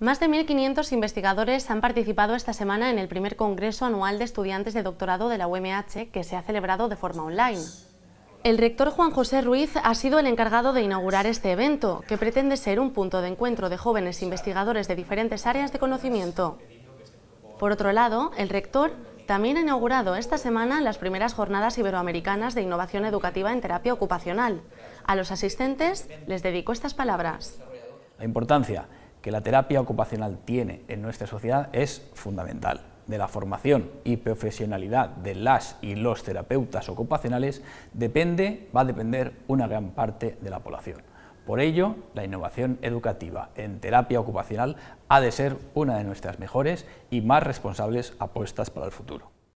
Más de 1.500 investigadores han participado esta semana en el primer Congreso Anual de Estudiantes de Doctorado de la UMH, que se ha celebrado de forma online. El rector Juan José Ruiz ha sido el encargado de inaugurar este evento, que pretende ser un punto de encuentro de jóvenes investigadores de diferentes áreas de conocimiento. Por otro lado, el rector también ha inaugurado esta semana las primeras jornadas iberoamericanas de innovación educativa en terapia ocupacional. A los asistentes les dedico estas palabras. La importancia que la terapia ocupacional tiene en nuestra sociedad es fundamental. De la formación y profesionalidad de las y los terapeutas ocupacionales depende, va a depender una gran parte de la población. Por ello, la innovación educativa en terapia ocupacional ha de ser una de nuestras mejores y más responsables apuestas para el futuro.